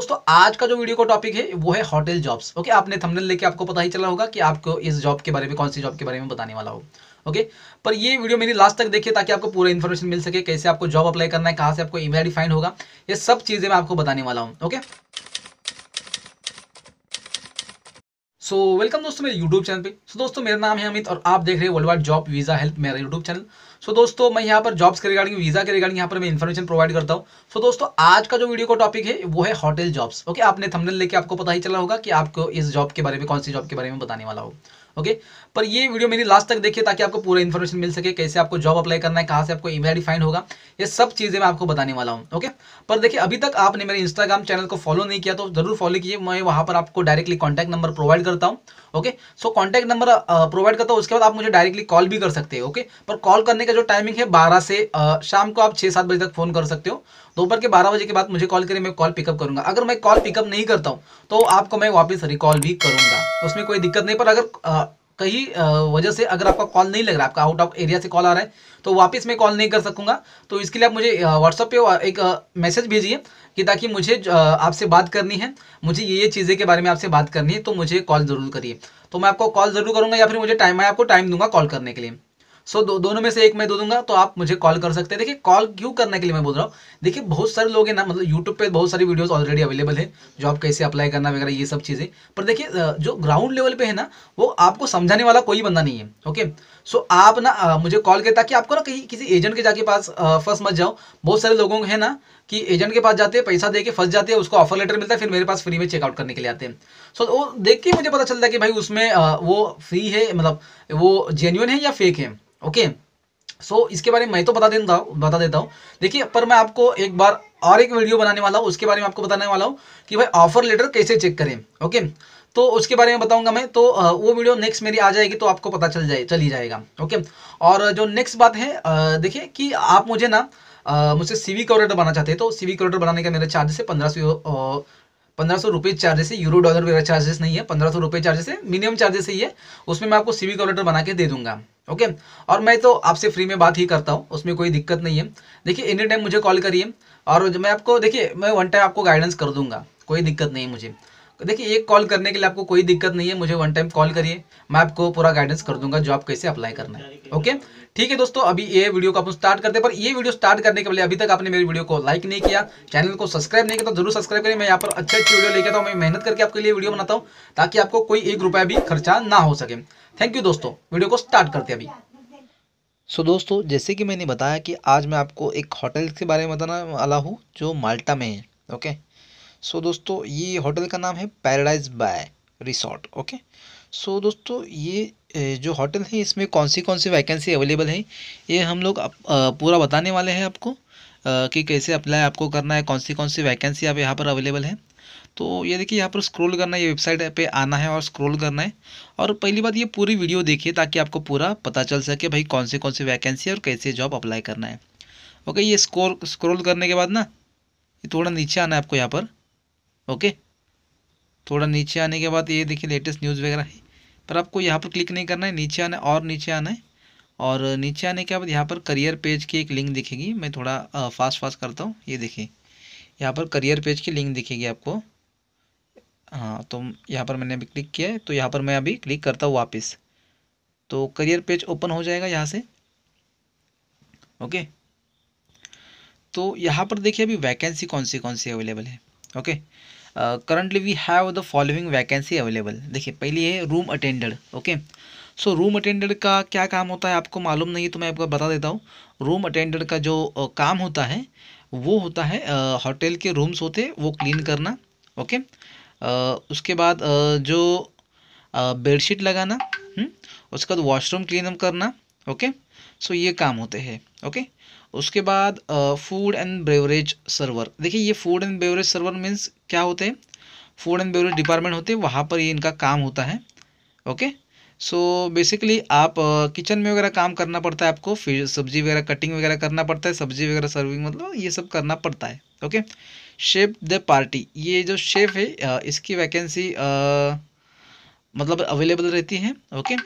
दोस्तों आज का जो वीडियो का टॉपिक है वो है होटल जॉब्स ओके आपने थंबनेल लेके आपको पता ही चला होगा कि आपको इस जॉब के बारे में कौन सी जॉब के बारे में बताने वाला हो ओके पर ये वीडियो मेरी लास्ट तक देखिए ताकि आपको पूरा इन्फॉर्मेशन मिल सके कैसे आपको जॉब अप्लाई करना है कहाँ से आपको ईमेल डिफाइंड होगा ये सब चीज़ें मैं आपको बताने वाला हूँ ओके सो वेलकम दोस्तों मेरे यूट्यूब चैनल पे सो so, दोस्तों मेरा नाम है अमित और आप देख रहे हैं world wide job visa help मेरा यूट्यूब चैनल सो so, दोस्तों मैं यहाँ पर जॉब्स के रिगार्डिंग वीज़ा के रिगार्डिंग यहाँ पर मैं इन्फॉर्मेशन प्रोवाइड करता हूँ सो so, दोस्तों आज का जो वीडियो का टॉपिक है वो है होटल जॉब्स ओके आपने थमनल लेके आपको पता ही चला होगा कि आपको इस जॉब के बारे में कौन सी जॉब के बारे में बताने वाला हो ओके okay? पर ये वीडियो मेरी लास्ट तक देखिए ताकि आपको पूरा इन्फॉर्मेशन मिल सके कैसे आपको जॉब अप्लाई करना है कहाँ से आपको ईमेल डिफाइन होगा ये सब चीज़ें मैं आपको बताने वाला हूँ ओके okay? पर देखिए अभी तक आपने मेरे इंस्टाग्राम चैनल को फॉलो नहीं किया तो जरूर फॉलो कीजिए मैं वहाँ पर आपको डायरेक्टली कॉन्टैक्ट नंबर प्रोवाइड करता हूँ okay so contact number provide करता हूँ उसके बाद आप मुझे डायरेक्टली कॉल भी कर सकते हैं ओके okay? पर कॉल करने का का जो टाइमिंग है बारह से आ, शाम को आप छः सात बजे तक फ़ोन कर सकते हो दोपहर के बारह बजे के बाद मुझे कॉल करें मैं कॉल पिकअप करूंगा अगर मैं कॉल पिकअप नहीं करता हूँ तो आपको मैं वापस रिकॉल भी करूंगा तो उसमें कोई दिक्कत नहीं पर अगर कहीं वजह से अगर आपका कॉल नहीं लग रहा आपका आउट ऑफ एरिया से कॉल आ रहा है तो वापस मैं कॉल नहीं कर सकूंगा तो इसके लिए आप मुझे व्हाट्सअप पे एक मैसेज भेजिए कि ताकि मुझे आपसे बात करनी है मुझे ये ये चीज़ें के बारे में आपसे बात करनी है तो मुझे कॉल ज़रूर करिए तो मैं आपको कॉल ज़रूर करूँगा या फिर मुझे टाइम मैं आपको टाइम दूंगा कॉल करने के लिए सो दो, दोनों में से एक मैं दे दूंगा तो आप मुझे कॉल कर सकते हैं देखिए कॉल क्यों करने के लिए मैं बोल रहा हूँ देखिए बहुत सारे लोग हैं ना मतलब यूट्यूब पे बहुत सारी वीडियोस ऑलरेडी अवेलेबल है जो आप कैसे अप्लाई करना वगैरह ये सब चीज़ें पर देखिए जो ग्राउंड लेवल पे है ना वो आपको समझाने वाला कोई बंदा नहीं है ओके सो आप ना मुझे कॉल करें ताकि आपको ना कहीं किसी एजेंट के जाके पास फर्स्ट मत जाओ बहुत सारे लोगों के ना कि एजेंट के पास जाते हैं पैसा देके फंस जाते हैं उसको ऑफर लेटर मिलता है फिर मेरे पास फ्री में चेकआउट करने के लिए आते हैं सो so, वो देख के मुझे पता चलता है कि भाई उसमें वो फ्री है मतलब वो जेन्यून है या फेक है ओके सो so, इसके बारे में मैं तो बता देता हूँ बता देता हूँ देखिए पर मैं आपको एक बार और एक वीडियो बनाने वाला हूँ उसके बारे में आपको बताने वाला हूँ कि भाई ऑफर लेटर कैसे चेक करें ओके तो उसके बारे में बताऊंगा मैं तो वो वीडियो नेक्स्ट मेरी आ जाएगी तो आपको पता चल जाए चली जाएगा ओके और जो नेक्स्ट बात है देखिए कि आप मुझे ना मुझसे सीवी कॉरिडोर बनाना चाहते हैं तो सीवी कॉरिडोर बनाने का मेरा चार्जेस है पंद्रह सौ पंद्रह सौ रुपये चार्जेस है यूरो डॉलर वगैरह चार्जेस नहीं है पंद्रह सौ रुपये चार्जेस है मिनिमम चार्जेस ही है उसमें मैं आपको सीवी कॉरिडोर बना के दे दूंगा ओके और मैं तो आपसे फ्री में बात ही करता हूँ उसमें कोई दिक्कत नहीं है देखिए एनी टाइम मुझे कॉल करिए और मैं आपको देखिए मैं वन टाइम आपको गाइडेंस कर दूंगा कोई दिक्कत नहीं मुझे देखिए एक कॉल करने के लिए आपको कोई दिक्कत नहीं है मुझे वन टाइम कॉल करिए मैं आपको पूरा गाइडेंस कर दूंगा जॉब कैसे अप्लाई करना है ओके ठीक है दोस्तों अभी ये वीडियो को आप स्टार्ट करते हैं पर ये वीडियो स्टार्ट करने के पहले अभी तक आपने मेरी वीडियो को लाइक नहीं किया चैनल को सब्सक्राइब नहीं किया तो जरूर सब्सक्राइब करें मैं यहाँ पर अच्छे अच्छे वीडियो लेके आता हूँ मैं मेहनत करके आपके लिए वीडियो बनाता हूँ ताकि आपको कोई एक रुपया भी खर्चा ना हो सके थैंक यू दोस्तों वीडियो को स्टार्ट करते अभी सो so, दोस्तों जैसे कि मैंने बताया कि आज मैं आपको एक होटल के बारे में बताने वाला हूँ जो माल्टा में है ओके okay? सो so, दोस्तों ये होटल का नाम है Paradise by resort okay so दोस्तों ये जो होटल है इसमें कौन सी कौन सी वैकेंसी अवेलेबल है ये हम लोग पूरा बताने वाले हैं आपको कि कैसे अप्लाई आपको करना है कौन सी कौन सी वैकेंसी आप यहाँ पर अवेलेबल है तो ये देखिए यहाँ पर स्क्रॉल करना है ये वेबसाइट पे आना है और स्क्रॉल करना है और पहली बात ये पूरी वीडियो देखिए ताकि आपको पूरा पता चल सके भाई कौन से कौन सी वैकेंसी है और कैसे जॉब अप्लाई करना है ओके ये स्कोर स्क्रॉल करने के बाद ना ये थोड़ा नीचे आना है आपको यहाँ पर ओके थोड़ा नीचे आने के बाद ये देखिए लेटेस्ट न्यूज़ वगैरह है पर आपको यहाँ पर क्लिक नहीं करना है नीचे आना है और नीचे आना है और नीचे आने के बाद यहाँ पर करियर पेज की एक लिंक दिखेगी मैं थोड़ा फास्ट फास्ट करता हूँ ये देखिए यहाँ पर करियर पेज की लिंक दिखेगी आपको हाँ तो यहाँ पर मैंने अभी क्लिक किया है तो यहाँ पर मैं अभी क्लिक करता हूँ वापस तो करियर पेज ओपन हो जाएगा यहाँ से ओके तो यहाँ पर देखिए अभी वैकेंसी कौन सी कौन सी अवेलेबल है okay currently we have the following vacancy available देखिए पहली है room attended okay so room attended का क्या काम होता है आपको मालूम नहीं है तो मैं आपको बता देता हूँ रूम अटेंडेड का जो uh, काम होता है वो होता है होटल uh, के रूम्स होते वो क्लीन करना ओके uh, उसके बाद uh, जो बेडशीट लगाना हुँ? हम्म? उसके बाद वॉशरूम क्लीन करना ओके सो ये काम होते हैं ओके उसके बाद फूड एंड बेवरेज सर्वर देखिए ये food and beverage server means क्या होते हैं फूड एंड बेवरेज डिपार्टमेंट होते हैं वहाँ पर ये इनका काम होता है ओके सो बेसिकली आप किचन में वगैरह काम करना पड़ता है आपको फिर सब्जी वगैरह कटिंग वगैरह करना पड़ता है सब्जी वगैरह सर्विंग मतलब ये सब करना पड़ता है ओके शेफ द पार्टी ये जो शेफ है इसकी वैकेंसी मतलब अवेलेबल रहती है ओके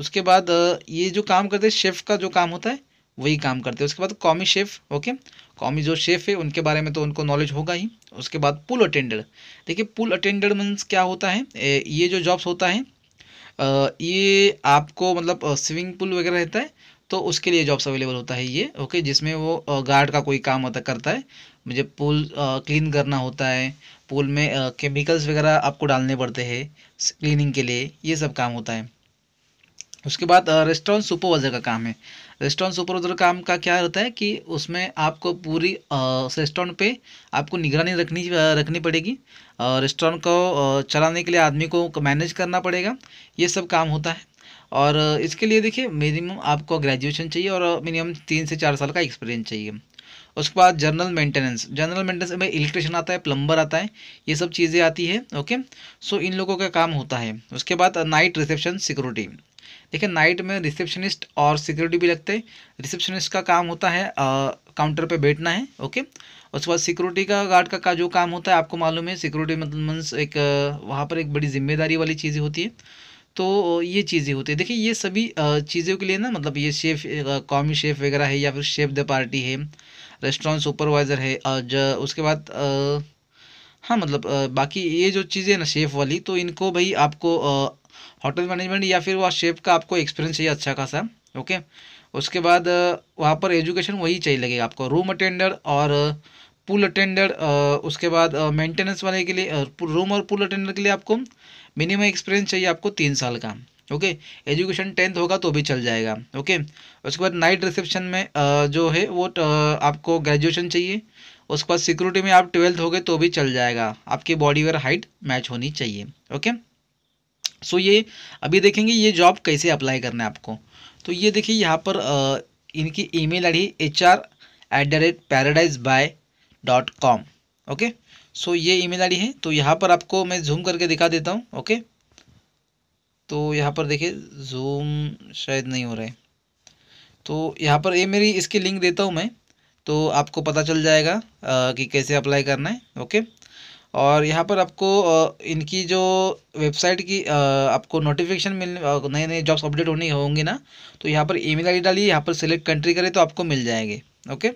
उसके बाद ये जो काम करते हैं शेफ़ का जो काम होता है वही काम करते हैं उसके बाद कॉमी शेफ़ ओके कॉमी जो शेफ़ है उनके बारे में तो उनको नॉलेज होगा ही उसके बाद पुल अटेंडर देखिए पुल अटेंडर मीन्स क्या होता है ये जो जॉब्स होता है ये आपको मतलब स्विमिंग पूल वगैरह रहता है तो उसके लिए जॉब्स अवेलेबल होता है ये ओके जिसमें वो गार्ड का कोई काम होता करता है मुझे पूल क्लीन करना होता है पूल में केमिकल्स वगैरह आपको डालने पड़ते हैं क्लीनिंग के लिए ये सब काम होता है उसके बाद रेस्टोरेंट सुपरवाइजर का काम है रेस्टोरेंट सुपरवाइजर काम का क्या रहता है कि उसमें आपको पूरी रेस्टोरेंट पे आपको निगरानी रखनी रखनी पड़ेगी रेस्टोरेंट को चलाने के लिए आदमी को मैनेज करना पड़ेगा ये सब काम होता है और इसके लिए देखिए मिनिमम आपको ग्रेजुएशन चाहिए और मिनिमम तीन से चार साल का एक्सपीरियंस चाहिए उसके बाद जनरल मेंटेनेंस जनरल मेंटेनेंस में इलेक्ट्रिशियन आता है प्लम्बर आता है ये सब चीज़ें आती है ओके सो इन लोगों का काम होता है उसके बाद नाइट रिसेप्शन सिक्योरिटी देखिए नाइट में रिसेप्शनिस्ट और सिक्योरिटी भी लगते हैं रिसेप्शनिस्ट का काम होता है काउंटर पे बैठना है ओके उसके बाद सिक्योरिटी का गार्ड का, का जो काम होता है आपको मालूम है सिक्योरिटी मतलब मीन्स एक वहाँ पर एक बड़ी जिम्मेदारी वाली चीज़ें होती है तो ये चीज़ें होती है देखिए ये सभी चीज़ों के लिए ना मतलब ये शेफ़ कॉमी शेफ़ वगैरह है या फिर शेफ़ द पार्टी है रेस्टोरेंट सुपरवाइज़र है और उसके बाद हाँ मतलब बाकी ये जो चीज़ें ना शेफ़ वाली तो इनको भाई आपको होटल मैनेजमेंट या फिर वह शेफ का आपको एक्सपीरियंस चाहिए अच्छा खासा ओके उसके बाद वहाँ पर एजुकेशन वही चाहिए लगेगा आपको रूम अटेंडर और पूल अटेंडर उसके बाद मेंटेनेंस वाले के लिए रूम और पूल अटेंडर के लिए आपको मिनिमम एक्सपीरियंस चाहिए आपको तीन साल का ओके एजुकेशन टेंथ होगा तो भी चल जाएगा ओके उसके बाद नाइट रिसेप्शन में जो है वो आपको ग्रेजुएशन चाहिए उसके बाद सिक्योरिटी में आप ट्वेल्थ हो गए तो भी चल जाएगा आपकी बॉडी वेयर हाइट मैच होनी चाहिए ओके सो ये अभी देखेंगे ये जॉब कैसे अप्लाई करना है आपको तो ये देखिए यहाँ पर आ, इनकी email D H R at the rate Paradise by dot com okay so ये ईमेल डी है तो यहाँ पर आपको मैं जूम करके दिखा देता हूँ ओके तो यहाँ पर देखिए जूम शायद नहीं हो रहा है तो यहाँ पर ये मेरी इसकी लिंक देता हूँ मैं तो आपको पता चल जाएगा आ, कि कैसे अप्लाई करना है ओके okay? और यहाँ पर आपको इनकी जो वेबसाइट की आपको नोटिफिकेशन मिलने नए नए जॉब्स अपडेट होनी होंगे ना तो यहाँ पर ईमेल आईडी डालिए यहाँ पर सिलेक्ट कंट्री करें तो आपको मिल जाएंगे ओके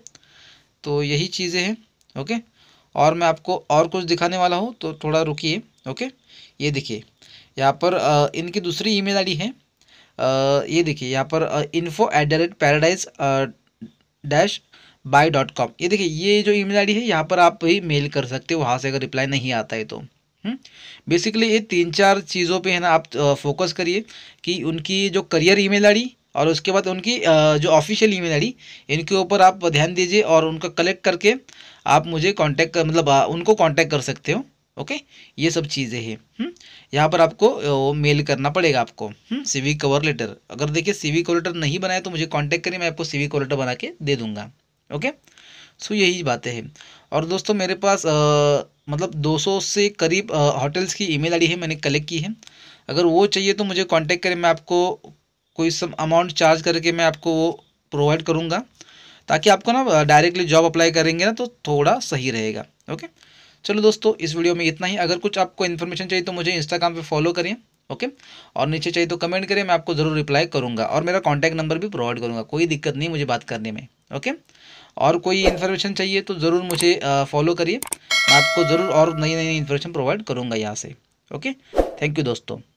तो यही चीज़ें हैं ओके और मैं आपको और कुछ दिखाने वाला हूँ तो थोड़ा रुकिए ओके ये देखिए यहाँ पर इनकी दूसरी ईमेल आईडी है आ, ये देखिए यहाँ पर info at the rate Paradise dash by dot com ये देखिए ये जो ईमेल आईडी है यहाँ पर आप ही मेल कर सकते हो वहाँ से अगर रिप्लाई नहीं आता है तो बेसिकली हम्म? ये तीन चार चीज़ों पे है ना आप फोकस करिए कि उनकी जो करियर ईमेल आईडी और उसके बाद उनकी जो ऑफिशियल ईमेल आईडी इनके ऊपर आप ध्यान दीजिए और उनका कलेक्ट करके आप मुझे कॉन्टैक्ट कर मतलब उनको कॉन्टैक्ट कर सकते हो ओके ये सब चीज़ें हैं हम्म? यहाँ पर आपको मेल करना पड़ेगा आपको सी वी कवर लेटर अगर देखिए सी वी कवर लेटर नहीं बनाया तो मुझे कांटेक्ट करिए मैं आपको सी वी कवर लेटर बना के दे दूँगा ओके सो यही बातें हैं और दोस्तों मेरे पास आ, मतलब 200 से करीब होटल्स की ईमेल आईडी है मैंने कलेक्ट की है अगर वो चाहिए तो मुझे कांटेक्ट करें मैं आपको कोई सम अमाउंट चार्ज करके मैं आपको वो प्रोवाइड करूँगा ताकि आपको ना डायरेक्टली जॉब अप्लाई करेंगे ना तो थोड़ा सही रहेगा ओके चलो दोस्तों इस वीडियो में इतना ही अगर कुछ आपको इन्फॉर्मेशन चाहिए तो मुझे इंस्टाग्राम पर फॉलो करें ओके और नीचे चाहिए तो कमेंट करें मैं आपको ज़रूर रिप्लाई करूँगा और मेरा कॉन्टैक्ट नंबर भी प्रोवाइड करूँगा कोई दिक्कत नहीं मुझे बात करने में ओके और कोई इन्फॉर्मेशन चाहिए तो ज़रूर मुझे फॉलो करिए मैं आपको ज़रूर और नई नई इन्फॉर्मेशन प्रोवाइड करूँगा यहाँ से ओके थैंक यू दोस्तों